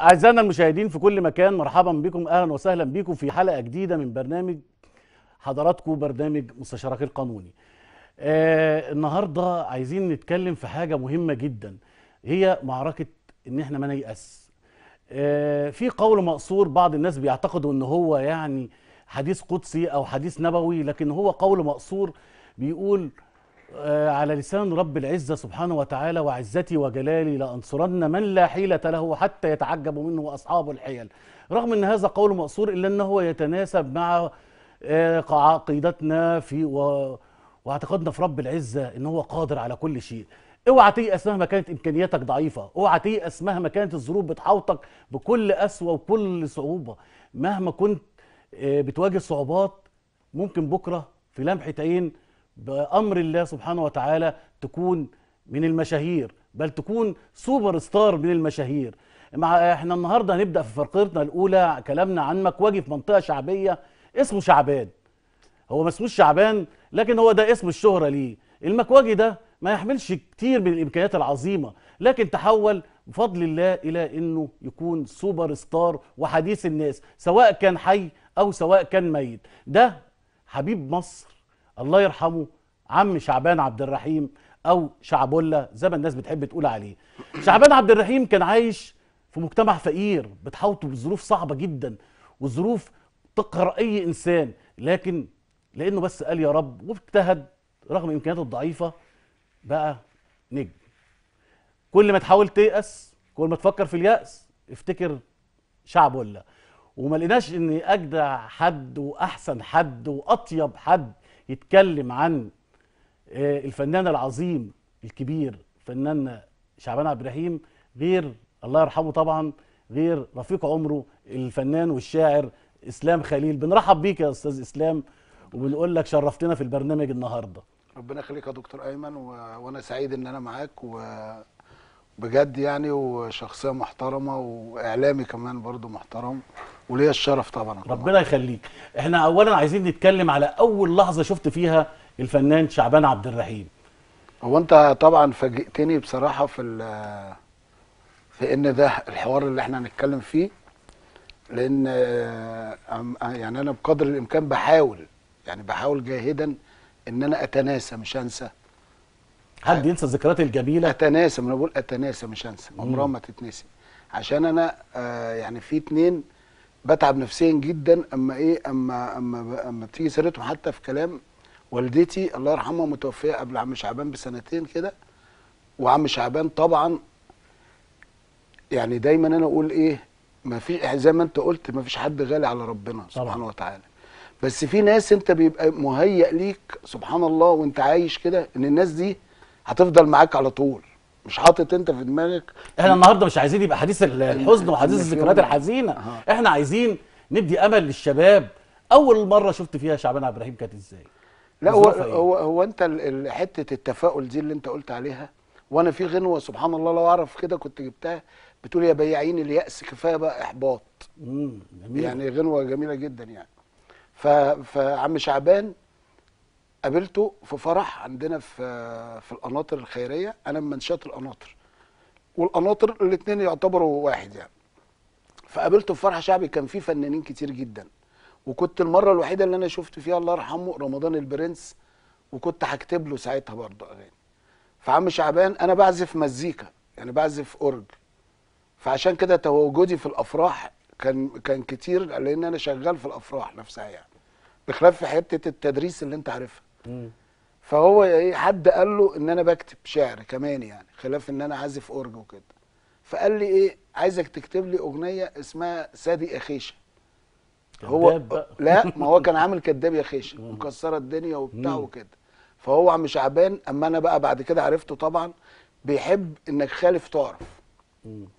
أعزائنا المشاهدين في كل مكان مرحبا بكم أهلا وسهلا بكم في حلقة جديدة من برنامج حضراتكم برنامج مستشارك القانوني آه النهاردة عايزين نتكلم في حاجة مهمة جدا هي معركة إن إحنا ما نيأس آه في قول مقصور بعض الناس بيعتقدوا إن هو يعني حديث قدسي أو حديث نبوي لكن هو قول مقصور بيقول آه، على لسان رب العزة سبحانه وتعالى وعزتي وجلالي لأنصرن من لا حيلة له حتى يتعجب منه أصحاب الحيل رغم أن هذا قول مقصور إلا أنه يتناسب مع آه، عقيدتنا في و... واعتقادنا في رب العزة أنه هو قادر على كل شيء اوعى تيأس مهما كانت إمكانياتك ضعيفة اوعى تيأس مهما كانت الظروف بتحاوطك بكل قسوة وكل صعوبة مهما كنت آه، بتواجه صعوبات ممكن بكرة في لمحة عين بأمر الله سبحانه وتعالى تكون من المشاهير بل تكون سوبر ستار من المشاهير مع احنا النهارده هنبدا في فقرتنا الاولى كلامنا عن مكواجي في منطقه شعبيه اسمه شعبان هو ما اسمهوش شعبان لكن هو ده اسم الشهره ليه المكواجي ده ما يحملش كتير من الامكانيات العظيمه لكن تحول بفضل الله الى انه يكون سوبر ستار وحديث الناس سواء كان حي او سواء كان ميت ده حبيب مصر الله يرحمه عم شعبان عبد الرحيم او شعبولة زي ما الناس بتحب تقول عليه شعبان عبد الرحيم كان عايش في مجتمع فقير بتحوطه بظروف صعبه جدا وظروف تقهر اي انسان لكن لانه بس قال يا رب واجتهد رغم امكانياته الضعيفه بقى نجم كل ما تحاول تيأس كل ما تفكر في اليأس افتكر شعب ولا وما لقيناش ان اجدع حد واحسن حد واطيب حد يتكلم عن آه، الفنان العظيم الكبير فنان شعبان عبد الرحيم غير الله يرحمه طبعا غير رفيق عمره الفنان والشاعر اسلام خليل بنرحب بيك يا استاذ اسلام وبنقول لك شرفتنا في البرنامج النهارده ربنا يخليك يا دكتور ايمن و... وانا سعيد ان انا معاك وبجد يعني وشخصيه محترمه واعلامي كمان برضو محترم وليا الشرف طبعا ربنا يخليك احنا اولا عايزين نتكلم على اول لحظه شفت فيها الفنان شعبان عبد الرحيم هو انت طبعا فاجئتني بصراحه في في ان ده الحوار اللي احنا هنتكلم فيه لان يعني انا بقدر الامكان بحاول يعني بحاول جاهدا ان انا اتناسى مش انسى حد ينسى الذكريات الجميله اتناسى انا بقول اتناسى مش انسى عمرها ما تتنسي عشان انا آه، يعني في اتنين بتعب نفسيا جدا اما ايه اما اما اما بتيجي سيرتهم حتى في كلام والدتي الله يرحمها متوفيه قبل عم شعبان بسنتين كده وعم شعبان طبعا يعني دايما انا اقول ايه ما في زي ما انت قلت ما فيش حد غالي على ربنا سبحانه طبعا. وتعالى بس في ناس انت بيبقى مهيئ ليك سبحان الله وانت عايش كده ان الناس دي هتفضل معاك على طول مش حاطط انت في دماغك احنا النهارده مش عايزين يبقى حديث الحزن وحديث الذكريات الحزينه أه. احنا عايزين ندي امل للشباب اول مره شفت فيها شعبان عبد الرحيم كانت ازاي لا هو إيه؟ هو هو انت حته التفاؤل دي اللي انت قلت عليها وانا في غنوه سبحان الله لو اعرف كده كنت جبتها بتقول يا بياعين الياس كفايه بقى احباط امم جميل. يعني غنوه جميله جدا يعني فعم شعبان قابلته في فرح عندنا في في القناطر الخيريه انا من منشات القناطر والقناطر الاثنين يعتبروا واحد يعني فقابلته في فرح شعبي كان فيه فنانين كتير جدا وكنت المره الوحيده اللي انا شفت فيها الله يرحمه رمضان البرنس وكنت هكتب له ساعتها برضه اغاني فعم شعبان انا بعزف مزيكا يعني بعزف اورج فعشان كده تواجدي في الافراح كان كان كتير لان انا شغال في الافراح نفسها يعني بخلاف في حته التدريس اللي انت عارفها فهو ايه حد قال له ان انا بكتب شعر كمان يعني خلاف ان انا عازف اورج وكده فقال لي ايه عايزك تكتب لي اغنيه اسمها سادي اخيشه هو لا ما هو كان عامل كداب يا خيشه مكسره الدنيا وبتاع وكده فهو عم شعبان اما انا بقى بعد كده عرفته طبعا بيحب انك خالف تعرف